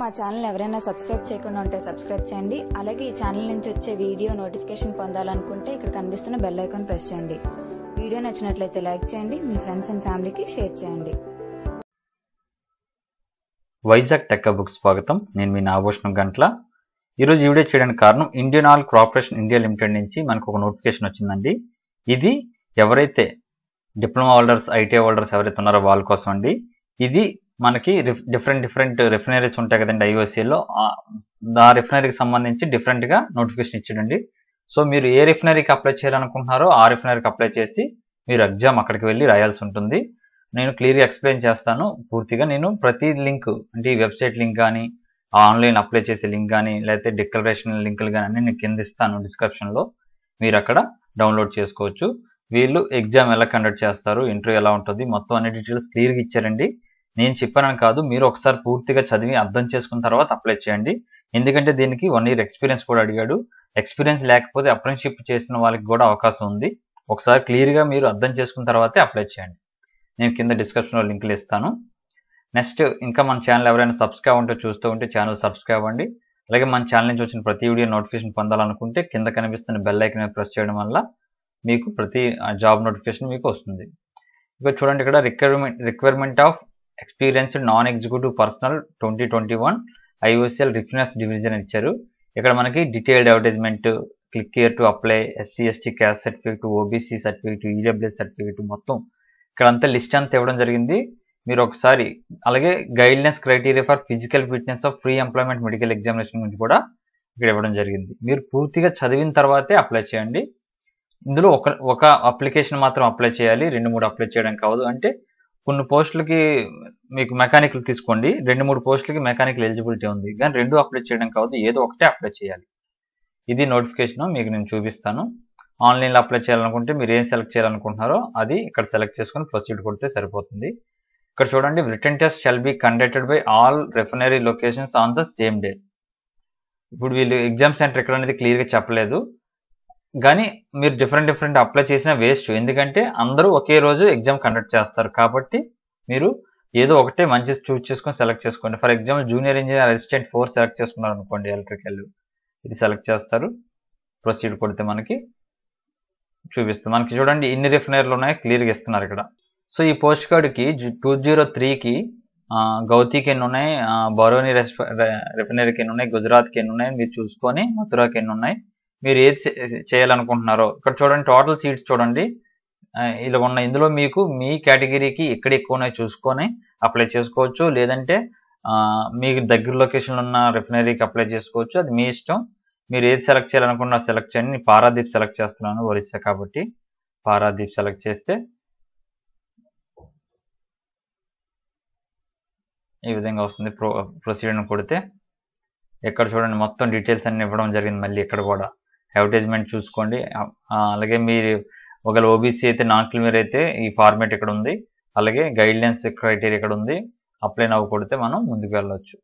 మా ఛానల్ ఎవరైనా సబ్స్క్రైబ్ చేయకుండా ఉంటే సబ్స్క్రైబ్ చేయండి అలాగే ఈ ఛానల్ నుంచి వచ్చే వీడియో నోటిఫికేషన్ పొందాలనుకుంటే ఇక్కడ కనిపిస్తున్న బెల్ ఐకాన్ ప్రెస్ చేయండి వీడియో నచ్చినట్లయితే లైక్ చేయండి మీ ఫ్రెండ్స్ అండ్ ఫ్యామిలీకి షేర్ చేయండి వైజాగ్ టెక్క బుక్ స్వాగతం నేను మీ నాభూషణం గంట్ల ఈరోజు వీడియో చేయడానికి కారణం Indian oil corporation India limited నుంచి మనకు ఒక నోటిఫికేషన్ వచ్చిందండి ఇది ఎవరైతే డిప్లొమా హోల్డర్స్ ఐటీ హోల్డర్స్ ఎవరైతే ఉన్నారో వాళ్ళ కోసం అండి ఇది మనకి డిఫరెంట్ డిఫరెంట్ రిఫైనరీస్ ఉంటాయి కదండి ఐఓసీలో ఆ రిఫైనరీకి సంబంధించి డిఫరెంట్గా నోటిఫికేషన్ ఇచ్చిండండి సో మీరు ఏ రిఫైనరీకి అప్లై చేయాలనుకుంటున్నారో ఆ రిఫైనరీకి అప్లై చేసి మీరు ఎగ్జామ్ అక్కడికి వెళ్ళి రాయాల్సి ఉంటుంది నేను క్లియర్గా ఎక్స్ప్లెయిన్ చేస్తాను పూర్తిగా నేను ప్రతి లింక్ అంటే ఈ వెబ్సైట్ లింక్ కానీ ఆన్లైన్ అప్లై చేసే లింక్ కానీ లేకపోతే డిక్లరేషన్ లింకులు కానీ నేను కింద ఇస్తాను డిస్క్రిప్షన్లో మీరు అక్కడ డౌన్లోడ్ చేసుకోవచ్చు వీళ్ళు ఎగ్జామ్ ఎలా కండక్ట్ చేస్తారు ఇంటర్వ్యూ ఎలా ఉంటుంది మొత్తం అన్ని డీటెయిల్స్ క్లియర్గా ఇచ్చారండి నేను చెప్పానని కాదు మీరు ఒకసారి పూర్తిగా చదివి అర్థం చేసుకున్న తర్వాత అప్లై చేయండి ఎందుకంటే దీనికి వన్ ఇయర్ ఎక్స్పీరియన్స్ కూడా అడిగాడు ఎక్స్పీరియన్స్ లేకపోతే అప్రెంటిషిప్ చేసిన వాళ్ళకి కూడా అవకాశం ఉంది ఒకసారి క్లియర్గా మీరు అర్థం చేసుకున్న తర్వాతే అప్లై చేయండి నేను కింద డిస్క్రిప్షన్లో లింకులు ఇస్తాను నెక్స్ట్ ఇంకా మన ఛానల్ ఎవరైనా సబ్స్క్రైబ్ ఉంటే చూస్తూ ఉంటే ఛానల్ సబ్స్క్రైబ్ అండి అలాగే మన ఛానల్ నుంచి వచ్చిన ప్రతి వీడియో నోటిఫికేషన్ పొందాలనుకుంటే కింద కనిపిస్తున్న బెల్ ఐకన్ ప్రెస్ చేయడం వల్ల మీకు ప్రతి జాబ్ నోటిఫికేషన్ మీకు వస్తుంది ఇక చూడండి ఇక్కడ requirement requirement of experienced non executive personnel twenty twenty one IOCL refineries division ఇచ్చారు ఇక్కడ మనకి detailed advertisement click here to apply SC ST caste certificate OBC certificate EWS certificate మొత్తం ఇక్కడ అంతా లిస్ట్ అంతా ఇవ్వడం జరిగింది మీరు ఒకసారి అలాగే guidelines criteria for physical fitness of pre employment medical examination గురించి కూడా ఇక్కడ ఇవ్వడం జరిగింది మీరు పూర్తిగా చదివిన తర్వాతే అప్లై చేయండి ఇందులో ఒక ఒక అప్లికేషన్ మాత్రం అప్లై చేయాలి రెండు మూడు అప్లై చేయడం కాదు అంటే కొన్ని పోస్టులకి మీకు మెకానికల్ తీసుకోండి రెండు మూడు పోస్టులకి మెకానికల్ ఎలిజిబిలిటీ ఉంది కానీ రెండు అప్లై చేయడం కావద్దు ఏదో ఒకటే అప్లై చేయాలి ఇది నోటిఫికేషన్ మీకు నేను చూపిస్తాను ఆన్లైన్లో అప్లై చేయాలనుకుంటే మీరు ఏం సెలెక్ట్ చేయాలనుకుంటున్నారో అది ఇక్కడ సెలెక్ట్ చేసుకుని ప్రొసీడ్ కొడితే సరిపోతుంది ఇక్కడ చూడండి written test shall be conducted by all refinery locations on the same day ఇప్పుడు వీళ్ళు ఎగ్జామ్ సెంటర్ ఎక్కడ అనేది క్లియర్గా చెప్పలేదు కానీ మీరు డిఫరెంట్ డిఫరెంట్ అప్లై చేసిన వేస్ట్ ఎందుకంటే అందరూ ఒకే రోజు ఎగ్జామ్ కండక్ట్ చేస్తారు కాబట్టి మీరు ఏదో ఒకటే మంచి చూస్ చేసుకొని సెలెక్ట్ చేసుకోండి for example junior engineer assistant four select చేసుకున్నారు అనుకోండి ఎలక్ట్రికల్ ఇది సెలెక్ట్ చేస్తారు ప్రొసీడ్ కొడితే మనకి చూపిస్తుంది మనకి చూడండి ఇన్ని రిఫైనర్లు ఉన్నాయి క్లియర్గా ఇస్తున్నారు ఇక్కడ సో ఈ పోస్ట్ కార్డుకి టూ జీరో త్రీకి గౌతీకి ఎన్ని ఉన్నాయి బరోని రిఫైనరీకి ఎన్ని ఉన్నాయి గుజరాత్కి ఎన్ని ఉన్నాయి మీరు చూసుకొని మథురాకి ఎన్ని ఉన్నాయి మీరు ఏది చేయాలనుకుంటున్నారో ఇక్కడ చూడండి టోటల్ సీట్స్ చూడండి ఇలా ఉన్న ఇందులో మీకు మీ కేటగిరీకి ఎక్కడ ఎక్కువ ఉన్నాయి చూసుకొని అప్లై చేసుకోవచ్చు లేదంటే మీకు దగ్గర లొకేషన్లో ఉన్న రిఫైనరీకి అప్లై చేసుకోవచ్చు అది మీ ఇష్టం మీరు ఏది సెలెక్ట్ చేయాలనుకున్నా సెలెక్ట్ చేయండి నేను పారాదీప్ సెలెక్ట్ చేస్తున్నాను ఒరిస్సా కాబట్టి పారాదీప్ సెలెక్ట్ చేస్తే ఈ విధంగా వస్తుంది ప్రొ ప్రొసీడర్ని కొడితే ఎక్కడ చూడండి మొత్తం డీటెయిల్స్ అన్ని ఇవ్వడం జరిగింది మళ్ళీ ఇక్కడ కూడా అడ్వర్టైజ్మెంట్ చూసుకోండి అలాగే మీరు ఒకవేళ ఓబీసీ అయితే నాన్ క్లియర్ అయితే ఈ ఫార్మేట్ ఇక్కడ ఉంది అలాగే గైడ్లైన్స్ క్రైటీరియా ఇక్కడ ఉంది అప్లై అవ్వకూడితే మనం ముందుకు వెళ్ళవచ్చు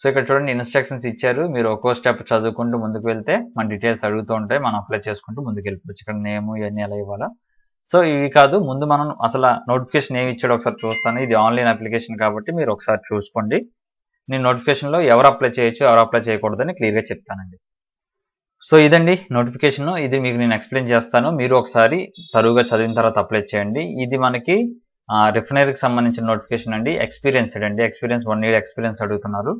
సో ఇక్కడ చూడండి ఇన్స్ట్రక్షన్స్ ఇచ్చారు మీరు ఒక్కో స్టెప్ చదువుకుంటూ ముందుకు వెళ్తే మన డీటెయిల్స్ అడుగుతూ ఉంటాయి మనం అప్లై చేసుకుంటూ ముందుకు వెళ్ళిపోవచ్చు ఇక్కడ నేమ్ ఇవన్నీ ఎలా ఇవ్వాలా సో ఇవి కాదు ముందు మనం అసలు నోటిఫికేషన్ ఏమి ఇచ్చాడో ఒకసారి చూస్తాను ఇది ఆన్లైన్ అప్లికేషన్ కాబట్టి మీరు ఒకసారి చూసుకోండి నేను నోటిఫికేషన్లో ఎవరు అప్లై చేయొచ్చు ఎవరు అప్లై చేయకూడదని క్లియర్గా చెప్తానండి సో ఇదండి నోటిఫికేషన్ ఇది మీకు నేను ఎక్స్ప్లెయిన్ చేస్తాను మీరు ఒకసారి తరువుగా చదివిన తర్వాత అప్లై చేయండి ఇది మనకి రిఫైనరీకి సంబంధించిన నోటిఫికేషన్ అండి ఎక్స్పీరియన్స్ అండి ఎక్స్పీరియన్స్ వన్ ఇయర్ ఎక్స్పీరియన్స్ అడుగుతున్నారు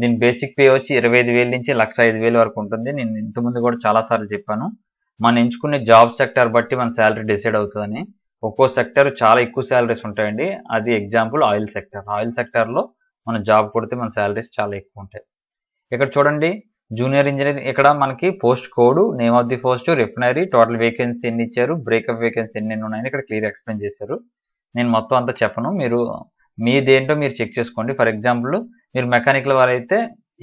దీని బేసిక్ పే వచ్చి ఇరవై ఐదు వేలు నుంచి లక్ష ఐదు వేలు వరకు ఉంటుంది నేను ఇంతకుముందు కూడా చాలాసార్లు చెప్పాను మనం ఎంచుకునే జాబ్ సెక్టర్ బట్టి మన శాలరీ డిసైడ్ అవుతుందని ఒక్కో సెక్టర్ చాలా ఎక్కువ శాలరీస్ ఉంటాయండి అది ఎగ్జాంపుల్ ఆయిల్ సెక్టర్ ఆయిల్ సెక్టర్లో మన జాబ్ కొడితే మన శాలరీస్ చాలా ఎక్కువ ఉంటాయి ఇక్కడ చూడండి జూనియర్ ఇంజనీర్ ఇక్కడ మనకి post code name of the post refinery total vacancy ఎన్ని ఇచ్చారు బ్రేకప్ వేకెన్సీ ఎన్ని ఉన్నాయని ఇక్కడ క్లియర్ ఎక్స్ప్లెయిన్ చేశారు నేను మొత్తం అంతా చెప్పను మీరు మీదేంటో మీరు చెక్ చేసుకోండి ఫర్ ఎగ్జాంపుల్ మీరు మెకానికల్ వారైతే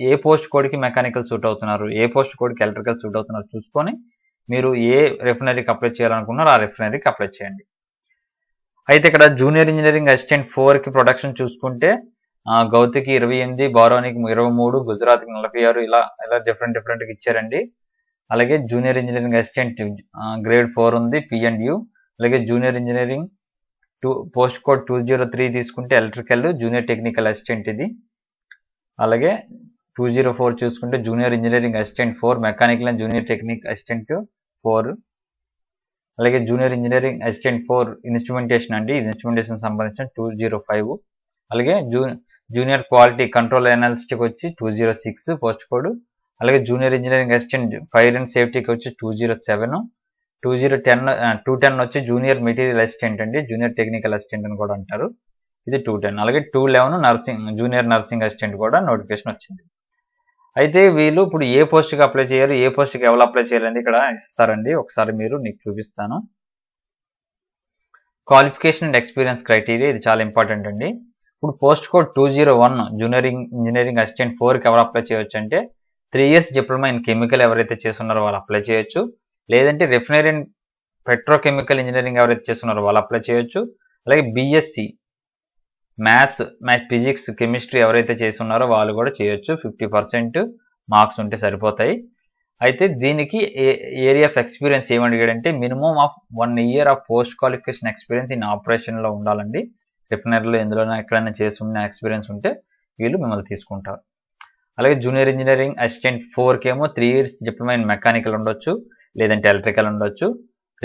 ఏ పోస్ట్ కోడ్కి మెకానికల్ సూట్ అవుతున్నారు ఏ పోస్ట్ కోడ్కి ఎలక్ట్రికల్ సూట్ అవుతున్నారు చూసుకొని మీరు ఏ రిఫినరీకి అప్లై చేయాలనుకున్నారో ఆ రిఫినరీకి అప్లై చేయండి అయితే ఇక్కడ జూనియర్ ఇంజనీరింగ్ అసిస్టెంట్ ఫోర్కి ప్రొడక్షన్ చూసుకుంటే గౌతికి ఇరవై ఎనిమిది బారోనికి ఇరవై మూడు గుజరాత్కి నలభై ఆరు ఇలా ఇలా డిఫరెంట్ డిఫరెంట్గా ఇచ్చారండి అలాగే junior engineering assistant grade four ఉంది పి యూ అలాగే junior engineering two post code two zero three తీసుకుంటే ఎలక్ట్రికల్ జూనియర్ టెక్నికల్ అసిస్టెంట్ ఇది అలాగే టూ జీరో ఫోర్ చూసుకుంటే junior engineering assistant four mechanical and junior technique assistant four అలాగే junior engineering assistant four instrumentation అండి instrumentation సంబంధించిన two zero five అలాగే జూ junior quality control అనాలిస్ట్కి వచ్చి two zero six post code అలాగే junior engineering assistant fire and సేఫ్టీకి వచ్చి two zero seven two zero ten two ten వచ్చి జూనియర్ మెటీరియల్ అసిస్టెంట్ అండి జూనియర్ టెక్నికల్ అసిస్టెంట్ అని కూడా అంటారు ఇది టూ టెన్ అలాగే two eleven nursing junior nursing assistant కూడా నోటిఫికేషన్ వచ్చింది అయితే వీళ్ళు ఇప్పుడు ఏ పోస్ట్కి అప్లై చేయరు ఏ పోస్ట్కి ఎవరు అప్లై చేయాలని ఇక్కడ ఇస్తారండి ఒకసారి మీరు నీకు చూపిస్తాను క్వాలిఫికేషన్ అండ్ ఎక్స్పీరియన్స్ క్రైటీరియా ఇది చాలా ఇంపార్టెంట్ అండి ఇప్పుడు post code two zero one junior engineering assistant ఫోర్కి ఎవరు అప్లై చేయొచ్చు అంటే three years diploma in chemical ఎవరైతే చేస్తున్నారో వాళ్ళు అప్లై చేయొచ్చు లేదంటే రిఫైనరీ అండ్ పెట్రోకెమికల్ ఇంజనీరింగ్ ఎవరైతే చేస్తున్నారో వాళ్ళు అప్లై చేయొచ్చు అలాగే BSc maths maths physics chemistry ఎవరైతే చేస్తున్నారో వాళ్ళు కూడా చేయొచ్చు ఫిఫ్టీ పర్సెంట్ మార్క్స్ ఉంటే సరిపోతాయి అయితే దీనికి ఏరియా ఆఫ్ ఎక్స్పీరియన్స్ ఏమడిగాడంటే minimum of one year of post qualification experience in ఆపరేషన్లో ఉండాలండి చెప్పినట్లు ఎందులోనైనా ఎక్కడైనా చేస్తున్న ఎక్స్పీరియన్స్ ఉంటే వీళ్ళు మిమ్మల్ని తీసుకుంటారు అలాగే జూనియర్ ఇంజనీరింగ్ అసిస్టెంట్ ఫోర్కి ఏమో త్రీ ఇయర్స్ డిప్లొమా మెకానికల్ ఉండొచ్చు లేదంటే ఎలక్ట్రికల్ ఉండొచ్చు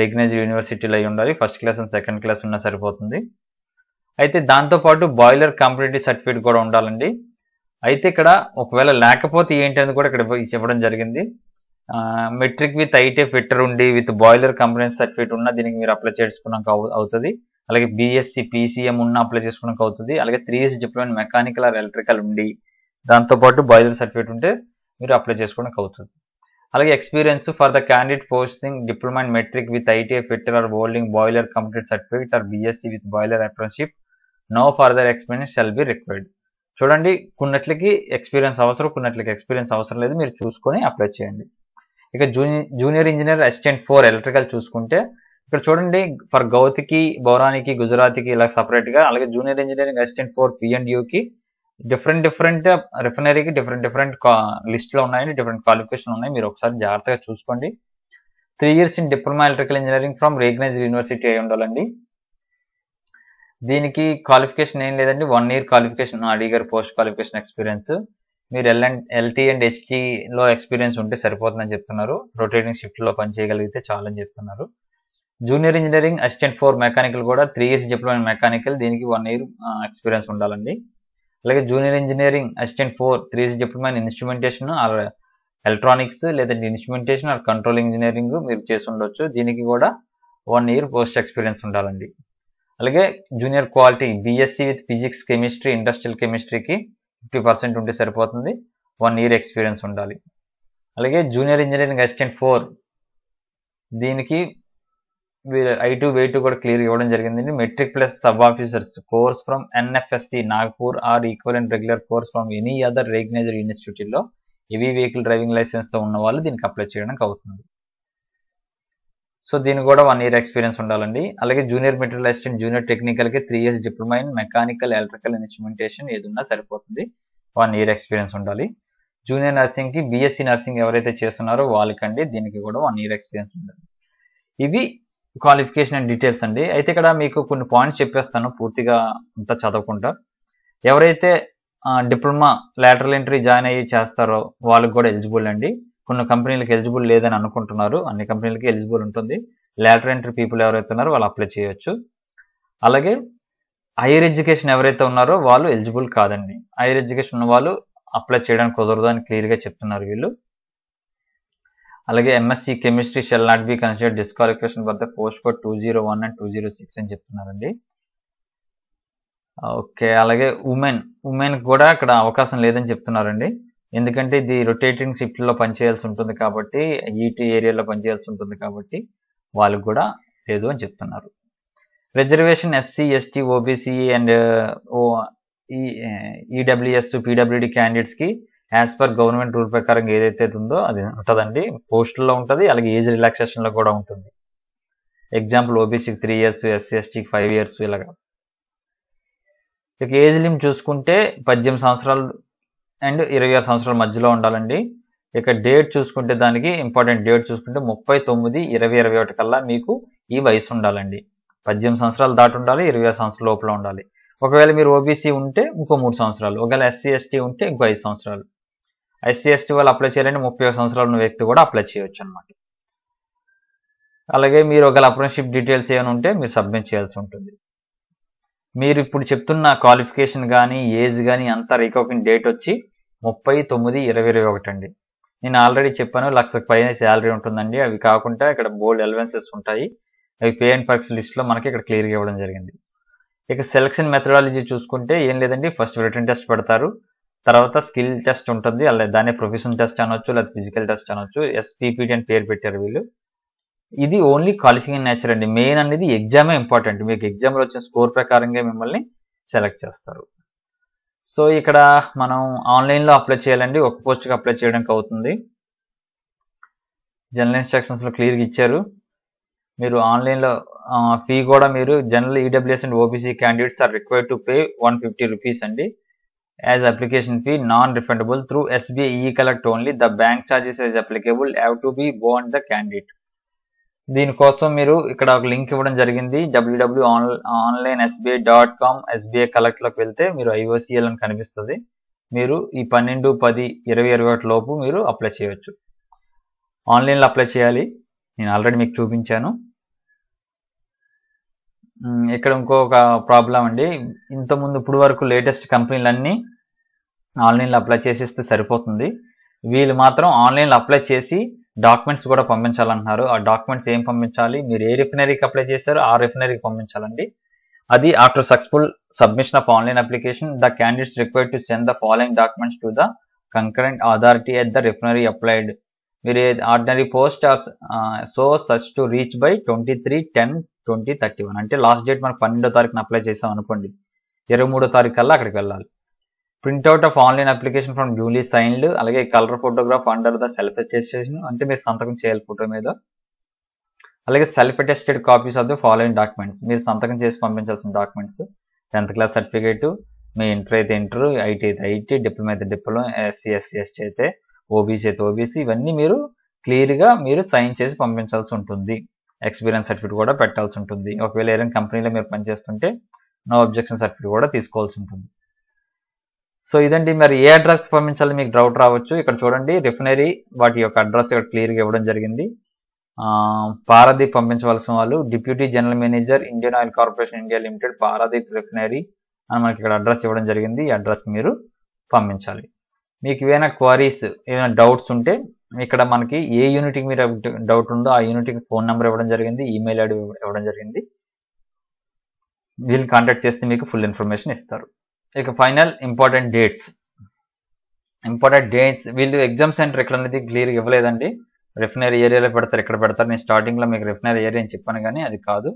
రికగ్నైజ్ యూనివర్సిటీలో అయి ఉండాలి first class and second class ఉన్నా సరిపోతుంది అయితే దాంతోపాటు బాయిలర్ కాంపిటేటివ్ సర్టిఫికేట్ కూడా ఉండాలండి అయితే ఇక్కడ ఒకవేళ లేకపోతే ఏంటి అని కూడా ఇక్కడ చెప్పడం జరిగింది మెట్రిక్ విత్ ఐటే ఫిట్టర్ ఉండి విత్ బాయిలర్ కంపెనీ సర్టిఫికేట్ ఉన్న దీనికి మీరు అప్లై చేసుకున్నాక అవుతుంది అలాగే బీఎస్సీ పీసీఎం ఉన్న అప్లై చేసుకోవడానికి అవుతుంది అలాగే three years diploma mechanical or electrical ఉండి దాంతోపాటు బాయిలర్ సర్టిఫికేట్ ఉంటే మీరు అప్లై చేసుకోవడానికి అవుతుంది అలాగే experience for the candidate posting diploma and matric with ITI fitter or holding boiler complete certificate or BSc with boiler apprenticeship no further experience shall be required చూడండి కొన్నట్లకి experience అవసరం కొన్నట్లకి experience అవసరం లేదు మీరు చూసుకొని అప్లై చేయండి ఇక junior junior engineer assistant four electrical చూసుకుంటే ఇక్కడ చూడండి ఫర్ గౌతికి బౌరానికి గుజరాతీకి ఇలా గా అలాగే జూనియర్ ఇంజనీరింగ్ అసిస్టెంట్ ఫోర్ కి డిఫరెంట్ డిఫరెంట్ రిఫైనరీకి డిఫరెంట్ డిఫరెంట్ లో ఉన్నాయండి డిఫరెంట్ క్వాలిఫికేషన్ ఉన్నాయి మీరు ఒకసారి జాగ్రత్తగా చూసుకోండి three years in diploma electrical engineering from recognised university అయి ఉండాలండి దీనికి క్వాలిఫికేషన్ ఏం లేదండి వన్ ఇయర్ క్వాలిఫికేషన్ అడిగారు పోస్ట్ క్వాలిఫికేషన్ ఎక్స్పీరియన్స్ మీరు ఎల్ అండ్ ఎల్టీ అండ్ లో ఎక్స్పీరియన్స్ ఉంటే సరిపోతుందని చెప్తున్నారు రొటేటింగ్ షిఫ్ట్లో పని చేయగలిగితే చాలని చెప్తున్నారు junior engineering assistant four mechanical కూడా త్రీ ఇయర్స్ డిప్లొమా మెకానికల్ దీనికి వన్ ఇయర్ ఎక్స్పీరియన్స్ ఉండాలండి అలాగే junior engineering assistant four three years diploma instrumentation or electronics లేదంటే ఇన్స్ట్రుమెంటేషన్ ఆర్ కంట్రోల్ ఇంజనీరింగ్ మీరు చేసి ఉండొచ్చు దీనికి కూడా వన్ ఇయర్ పోస్ట్ ఎక్స్పీరియన్స్ ఉండాలండి అలాగే junior quality BSc with physics chemistry industrial కెమిస్ట్రీకి ఫిఫ్టీ పర్సెంట్ ఉంటే సరిపోతుంది వన్ ఇయర్ ఎక్స్పీరియన్స్ ఉండాలి అలాగే జూనియర్ ఇంజనీరింగ్ అసిస్టెంట్ ఫోర్ దీనికి ఐ టూ వే టూ కూడా క్లియర్ ఇవ్వడం జరిగిందండి matric plus sub officers course from NFSC Nagpur or equal and regular course from any other regulariser యూనివర్సిటీలో హెవీ వెహికల్ డ్రైవింగ్ లైసెన్స్తో ఉన్న వాళ్ళు దీనికి అప్లై చేయడానికి అవుతుంది సో దీనికి కూడా వన్ ఇయర్ ఎక్స్పీరియన్స్ ఉండాలండి అలాగే జూనియర్ మెటీరియల్ అసిస్టెంట్ జూనియర్ టెక్నికల్కి three years diploma in mechanical electrical instrumentation ఏదున్నా సరిపోతుంది వన్ ఇయర్ ఎక్స్పీరియన్స్ ఉండాలి జూనియర్ నర్సింగ్కి బీఎస్సీ నర్సింగ్ ఎవరైతే చేస్తున్నారో వాళ్ళకండి దీనికి కూడా వన్ ఇయర్ ఎక్స్పీరియన్స్ ఉండాలి ఇవి క్వాలిఫికేషన్ అండ్ డీటెయిల్స్ అండి అయితే ఇక్కడ మీకు కొన్ని పాయింట్స్ చెప్పేస్తాను పూర్తిగా అంతా చదవకుండా ఎవరైతే డిప్లొమా లాటరల్ ఎంట్రీ జాయిన్ అయ్యి చేస్తారో వాళ్ళకి కూడా ఎలిజిబుల్ అండి కొన్ని కంపెనీలకు ఎలిజిబుల్ లేదని అనుకుంటున్నారు అన్ని కంపెనీలకి ఎలిజిబుల్ ఉంటుంది లాటరల్ ఎంట్రీ పీపుల్ ఎవరైతే ఉన్నారో వాళ్ళు అప్లై చేయొచ్చు అలాగే హైయర్ ఎడ్యుకేషన్ ఎవరైతే ఉన్నారో వాళ్ళు ఎలిజిబుల్ కాదండి హైయర్ ఎడ్యుకేషన్ ఉన్న వాళ్ళు అప్లై చేయడానికి కుదరదు అని క్లియర్గా చెప్తున్నారు వీళ్ళు అలాగే MSc chemistry shall not be consider disqualification for the post code two zero one and two zero six అని చెప్తున్నారండి ఓకే అలాగే ఉమెన్ ఉమెన్ కూడా ఇక్కడ అవకాశం లేదని చెప్తున్నారండి ఎందుకంటే ఇది రొటేటింగ్ షిఫ్ట్లో పనిచేయాల్సి ఉంటుంది కాబట్టి ఈటీ e ఏరియాలో పనిచేయాల్సి ఉంటుంది కాబట్టి వాళ్ళకు కూడా లేదు అని చెప్తున్నారు reservation SC ST OBC and ఓ ఈడబ్ల్యూఎస్ పీడబ్ల్యూడి క్యాండిడేట్స్కి యాజ్ పర్ గవర్నమెంట్ రూల్ ప్రకారం ఏదైతే ఉందో అది ఉంటుందండి పోస్టుల్లో ఉంటుంది అలాగే ఏజ్ రిలాక్సేషన్లో కూడా ఉంటుంది ఎగ్జాంపుల్ ఓబీసీకి త్రీ ఇయర్స్ ఎస్సీ ఎస్టీకి ఫైవ్ ఇయర్స్ ఇలాగ ఇక ఏజ్ లిమిట్ చూసుకుంటే పద్దెనిమిది సంవత్సరాలు అండ్ ఇరవై ఆరు సంవత్సరాల మధ్యలో ఉండాలండి ఇక డేట్ చూసుకుంటే దానికి ఇంపార్టెంట్ డేట్ చూసుకుంటే ముప్పై తొమ్మిది ఇరవై ఇరవై ఒకటి కల్లా మీకు ఈ వయసు ఉండాలండి పద్దెనిమిది సంవత్సరాలు దాటి ఉండాలి ఇరవై ఆరు సంవత్సరాల లోపల ఉండాలి ఒకవేళ మీరు ఓబీసీ ఉంటే ఇంకో మూడు సంవత్సరాలు ఒకవేళ ఎస్సీ ఎస్టీ ఉంటే ఇంకో ఐదు సంవత్సరాలు ఎస్సీ ఎస్టీ వాళ్ళు అప్లై చేయాలంటే ముప్పై సంవత్సరాలు ఉన్న వ్యక్తి కూడా అప్లై చేయవచ్చు అనమాట అలాగే మీరు ఒకవేళ అప్రెంటిషిప్ డీటెయిల్స్ ఏమైనా ఉంటే మీరు సబ్మిట్ చేయాల్సి ఉంటుంది మీరు ఇప్పుడు చెప్తున్న క్వాలిఫికేషన్ కానీ ఏజ్ కానీ అంతా రికవరింగ్ డేట్ వచ్చి ముప్పై తొమ్మిది ఇరవై ఇరవై అండి నేను ఆల్రెడీ చెప్పాను లక్షకు పైన శాలరీ ఉంటుందండి అవి కాకుండా ఇక్కడ బోల్డ్ అలవెన్సెస్ ఉంటాయి అవి పే అండ్ పర్క్స్ లిస్ట్లో మనకి ఇక్కడ క్లియర్గా ఇవ్వడం జరిగింది ఇక సెలక్షన్ మెథడాలజీ చూసుకుంటే ఏం లేదండి ఫస్ట్ రిటర్న్ టెస్ట్ పెడతారు తర్వాత స్కిల్ టెస్ట్ ఉంటుంది అలా దాన్ని ప్రొఫెషన్ టెస్ట్ అనొచ్చు లేదా ఫిజికల్ టెస్ట్ అనొచ్చు ఎస్పీపీటీ అని పేరు పెట్టారు వీళ్ళు ఇది ఓన్లీ క్వాలిఫికేషన్ నేచర్ అండి మెయిన్ అనేది ఎగ్జామే ఇంపార్టెంట్ మీకు ఎగ్జామ్లో వచ్చిన స్కోర్ ప్రకారంగా మిమ్మల్ని సెలెక్ట్ చేస్తారు సో ఇక్కడ మనం ఆన్లైన్లో అప్లై చేయాలండి ఒక పోస్ట్కి అప్లై చేయడానికి అవుతుంది జనరల్ ఇన్స్ట్రక్షన్స్లో క్లియర్గా ఇచ్చారు మీరు ఆన్లైన్లో ఫీ కూడా మీరు general EWS and OBC candidates are required to pay one fifty rupees అండి as application fee non refundable through SBI e collect only the bank charges as applicable have to be borne the candidate దీనికోసం మీరు ఇక్కడ ఒక link ఇవ్వడం జరిగింది WWW online SBI dot com SBI కలెక్ట్లోకి వెళ్తే మీరు ఐఓసిఎల్ అని కనిపిస్తుంది మీరు ఈ పన్నెండు పది ఇరవై ఇరవై ఒకటి లోపు మీరు అప్లై చేయవచ్చు ఆన్లైన్లో అప్లై చేయాలి నేను ఆల్రెడీ మీకు చూపించాను ఇక్కడ ఇంకొక ప్రాబ్లం అండి ఇంతకుముందు ఇప్పుడు వరకు లేటెస్ట్ కంపెనీలన్నీ ఆన్లైన్లో అప్లై చేసేస్తే సరిపోతుంది వీళ్ళు మాత్రం ఆన్లైన్లో అప్లై చేసి డాక్యుమెంట్స్ కూడా పంపించాలంటున్నారు ఆ డాక్యుమెంట్స్ ఏం పంపించాలి మీరు ఏ రిఫినరీకి అప్లై చేశారో ఆ రిఫినరీకి పంపించాలండి అది after successful submission of online application the candidates required to send the following documents to the concurrent authority at the refinery applied మీరు ordinary post or so such to reach by twenty three ten twenty thirty one అంటే last date మనకు పన్నెండో తారీఖున apply చేసాం అనుకోండి ఇరవై మూడో తారీఖు కల్లా అక్కడికి వెళ్ళాలి printout of online application from newly signed అలాగే colour photograph under the self attestation అంటే మీరు సంతకం చేయాలి ఫోటో మీద అలాగే self attested copies of the following documents మీరు సంతకం చేసి పంపించాల్సిన డాక్యుమెంట్స్ టెన్త్ క్లాస్ సర్టిఫికేట్ మీ ఇంటర్ అయితే ఇంటర్ ఐటీ అయితే ఐటీ డిప్లొమా అయితే డిప్లొమా ఎస్సీ ఎస్సీ ఎస్టీ అయితే ఓబీసీ అయితే ఓబీసీ ఇవన్నీ మీరు క్లియర్గా మీరు సైన్ చేసి పంపించాల్సి ఉంటుంది ఎక్స్పీరియన్స్ సర్టిఫికేట్ కూడా పెట్టాల్సి ఉంటుంది ఒకవేళ ఏదైనా కంపెనీలో మీరు పనిచేస్తుంటే నో అబ్జెక్షన్ సర్టిఫికేట్ కూడా తీసుకోవాల్సి ఉంటుంది సో ఇదండి మరి ఏ అడ్రస్ పంపించాలి మీకు డౌట్ రావచ్చు ఇక్కడ చూడండి రిఫినరీ వాటి యొక్క అడ్రస్ ఇక్కడ క్లియర్గా ఇవ్వడం జరిగింది పారాదీప్ పంపించవలసిన వాళ్ళు deputy general manager Indian oil corporation India limited Paradip refinery అని మనకి ఇక్కడ అడ్రస్ ఇవ్వడం జరిగింది ఈ అడ్రస్ మీరు పంపించాలి మీకు ఏమైనా క్వారీస్ ఏమైనా డౌట్స్ ఉంటే ఇక్కడ మనకి ఏ యూనిట్కి మీరు డౌట్ ఉందో ఆ యూనిట్కి ఫోన్ నెంబర్ ఇవ్వడం జరిగింది ఈమెయిల్ ఐడి ఇవ్వడం జరిగింది వీళ్ళు కాంటాక్ట్ చేస్తే మీకు ఫుల్ ఇన్ఫర్మేషన్ ఇస్తారు ఇక final important dates important dates వీళ్ళు ఎగ్జామ్ సెంటర్ ఎక్కడ అనేది క్లియర్గా ఇవ్వలేదండి రిఫినరీ ఏరియాలో పెడతారు ఎక్కడ పెడతారు నేను స్టార్టింగ్లో మీకు రిఫినరీ ఏరియా అని చెప్పాను కానీ అది కాదు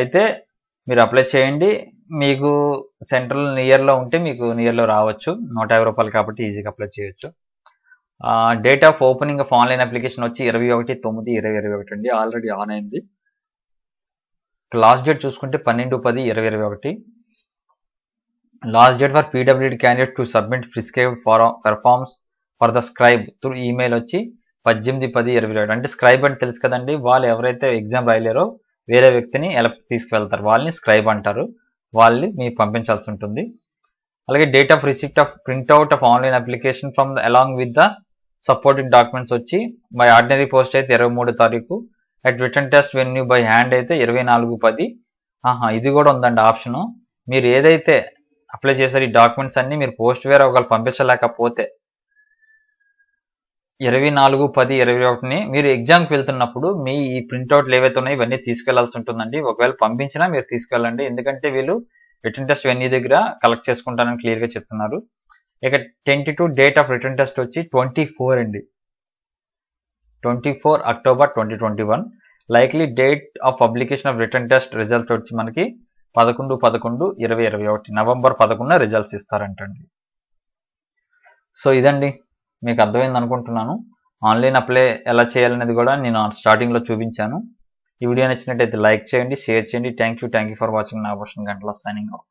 అయితే మీరు అప్లై చేయండి మీకు సెంట్రల్ నియర్లో ఉంటే మీకు నియర్లో రావచ్చు నూట యాభై రూపాయలు కాబట్టి ఈజీగా అప్లై చేయొచ్చు date of opening of online application వచ్చి ఇరవై ఒకటి తొమ్మిది ఇరవై ఇరవై ఒకటి అండి ఆల్రెడీ ఆన్ అయింది లాస్ట్ డేట్ చూసుకుంటే పన్నెండు పది ఇరవై ఇరవై ఒకటి లాస్ట్ డేట్ ఫర్ పీడబ్ల్యూడి candidate to submit prescribe performs for the scribe through email వచ్చి పద్దెనిమిది పది ఇరవై ఏడు అంటే స్క్రైబ్ అంటే తెలుసు కదండి వాళ్ళు ఎవరైతే ఎగ్జామ్ రాయలేరో వేరే వ్యక్తిని ఎలా తీసుకువెళ్తారు వాళ్ళని స్క్రైబ్ అంటారు వాళ్ళని మీకు పంపించాల్సి ఉంటుంది అలాగే date of receipt of printout of online application from along with the supporting documents వచ్చి బై ఆర్డినరీ పోస్ట్ అయితే ఇరవై మూడు తారీఖు at written test venue by hand అయితే ఇరవై నాలుగు పది ఆహా ఇది కూడా ఉందండి ఆప్షను మీరు ఏదైతే అప్లై చేశారు ఈ డాక్యుమెంట్స్ అన్నీ మీరు పోస్ట్ వేరే ఒకవేళ పంపించలేకపోతే ఇరవై నాలుగు పది ఇరవై ఒకటిని మీరు ఎగ్జామ్కి వెళ్తున్నప్పుడు మీ ఈ ప్రింట్అవుట్లు ఏవైతే ఉన్నాయో ఇవన్నీ తీసుకెళ్లాల్సి ఉంటుందండి ఒకవేళ పంపించినా మీరు తీసుకెళ్ళండి ఎందుకంటే వీళ్ళు రిటర్న్ టెస్ట్ వెన్యూ దగ్గర కలెక్ట్ చేసుకుంటానని క్లియర్గా చెప్తున్నారు ఇక twenty two date of written test వచ్చి ట్వంటీ ఫోర్ అండి twenty four October twenty twenty one likely date of publication of written test result వచ్చి మనకి పదకొండు పదకొండు ఇరవై ఇరవై ఒకటి నవంబర్ పదకొండున రిజల్ట్స్ ఇస్తారంటండి సో ఇదండి మీకు అర్థమైంది అనుకుంటున్నాను ఆన్లైన్ అప్లై ఎలా చేయాలనేది కూడా నేను స్టార్టింగ్లో చూపించాను ఈ వీడియో నచ్చినట్టయితే లైక్ చేయండి షేర్ చేయండి thank you thank you for watching నా వర్షన్ గంటల సైనింగ్ ఆఫ్